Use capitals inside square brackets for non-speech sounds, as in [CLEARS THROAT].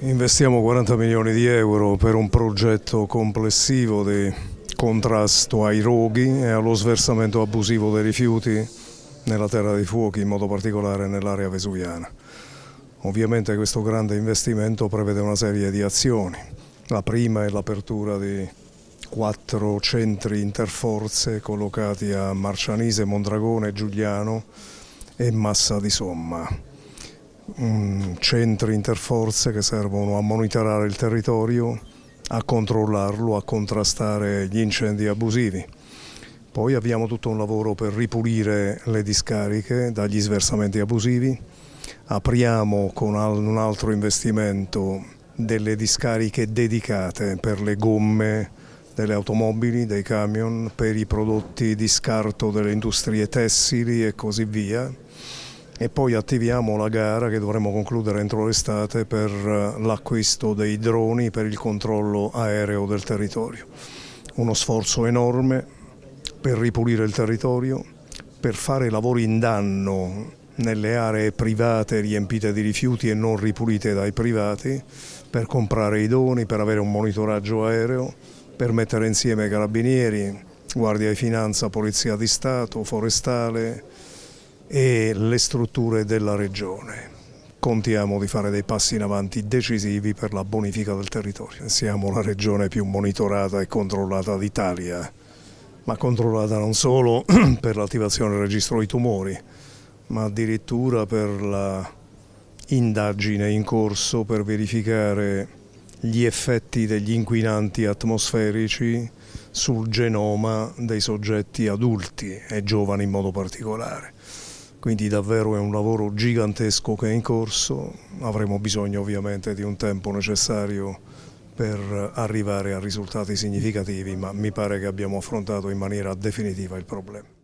Investiamo 40 milioni di euro per un progetto complessivo di contrasto ai roghi e allo sversamento abusivo dei rifiuti nella terra dei fuochi, in modo particolare nell'area vesuviana. Ovviamente questo grande investimento prevede una serie di azioni. La prima è l'apertura di quattro centri interforze collocati a Marcianise, Mondragone, Giuliano e Massa di Somma centri interforze che servono a monitorare il territorio, a controllarlo, a contrastare gli incendi abusivi. Poi abbiamo tutto un lavoro per ripulire le discariche dagli sversamenti abusivi. Apriamo con un altro investimento delle discariche dedicate per le gomme delle automobili, dei camion, per i prodotti di scarto delle industrie tessili e così via e poi attiviamo la gara che dovremo concludere entro l'estate per eh, l'acquisto dei droni per il controllo aereo del territorio. Uno sforzo enorme per ripulire il territorio, per fare lavori in danno nelle aree private riempite di rifiuti e non ripulite dai privati, per comprare i doni, per avere un monitoraggio aereo, per mettere insieme carabinieri, guardia di finanza, polizia di Stato, forestale, e le strutture della regione. Contiamo di fare dei passi in avanti decisivi per la bonifica del territorio. Siamo la regione più monitorata e controllata d'Italia, ma controllata non solo [CLEARS THROAT] per l'attivazione del registro dei tumori, ma addirittura per la indagine in corso per verificare gli effetti degli inquinanti atmosferici sul genoma dei soggetti adulti e giovani in modo particolare quindi davvero è un lavoro gigantesco che è in corso, avremo bisogno ovviamente di un tempo necessario per arrivare a risultati significativi, ma mi pare che abbiamo affrontato in maniera definitiva il problema.